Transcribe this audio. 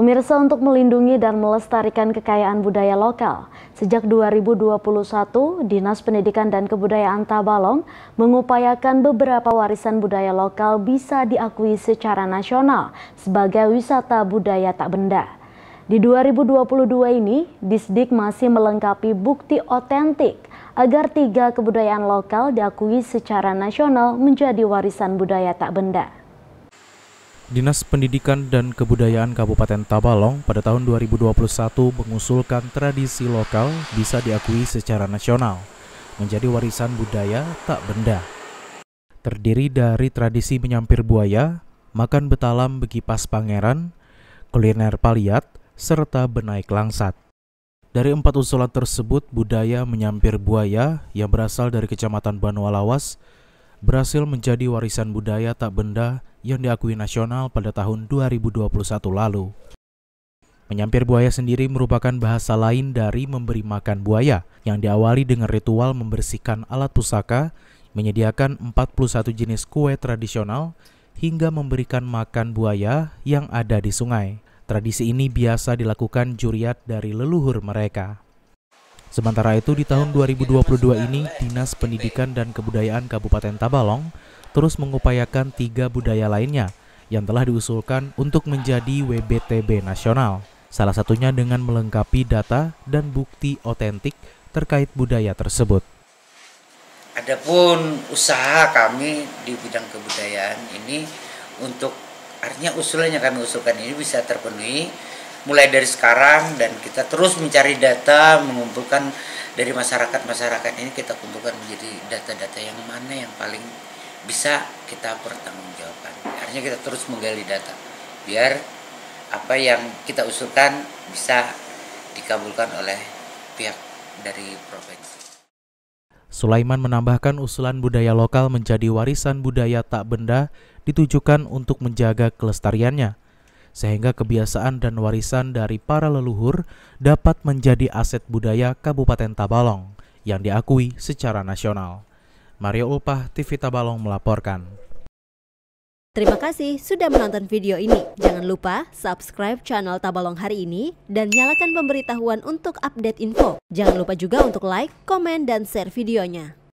Pemirsa untuk melindungi dan melestarikan kekayaan budaya lokal, sejak 2021, Dinas Pendidikan dan Kebudayaan Tabalong mengupayakan beberapa warisan budaya lokal bisa diakui secara nasional sebagai wisata budaya tak benda. Di 2022 ini, Disdik masih melengkapi bukti otentik agar tiga kebudayaan lokal diakui secara nasional menjadi warisan budaya tak benda. Dinas Pendidikan dan Kebudayaan Kabupaten Tabalong pada tahun 2021 mengusulkan tradisi lokal bisa diakui secara nasional, menjadi warisan budaya tak benda. Terdiri dari tradisi menyampir buaya, makan betalam pas pangeran, kuliner paliat, serta benaik langsat. Dari empat usulan tersebut, budaya menyampir buaya yang berasal dari Kecamatan Banua Lawas berhasil menjadi warisan budaya tak benda yang diakui nasional pada tahun 2021 lalu. Menyampir buaya sendiri merupakan bahasa lain dari memberi makan buaya, yang diawali dengan ritual membersihkan alat pusaka, menyediakan 41 jenis kue tradisional, hingga memberikan makan buaya yang ada di sungai. Tradisi ini biasa dilakukan juriat dari leluhur mereka. Sementara itu di tahun 2022 ini, Dinas Pendidikan dan Kebudayaan Kabupaten Tabalong terus mengupayakan tiga budaya lainnya yang telah diusulkan untuk menjadi WBTB nasional. Salah satunya dengan melengkapi data dan bukti otentik terkait budaya tersebut. Adapun usaha kami di bidang kebudayaan ini untuk artinya usulannya kami usulkan ini bisa terpenuhi mulai dari sekarang dan kita terus mencari data mengumpulkan dari masyarakat-masyarakat ini kita kumpulkan menjadi data-data yang mana yang paling bisa kita pertanggungjawabkan. Artinya kita terus menggali data biar apa yang kita usulkan bisa dikabulkan oleh pihak dari provinsi. Sulaiman menambahkan usulan budaya lokal menjadi warisan budaya tak benda ditujukan untuk menjaga kelestariannya sehingga kebiasaan dan warisan dari para leluhur dapat menjadi aset budaya Kabupaten Tabalong yang diakui secara nasional. Mario Upah TV Tabalong melaporkan. Terima kasih sudah menonton video ini. Jangan lupa subscribe channel Tabalong hari ini dan nyalakan pemberitahuan untuk update info. Jangan lupa juga untuk like, komen, dan share videonya.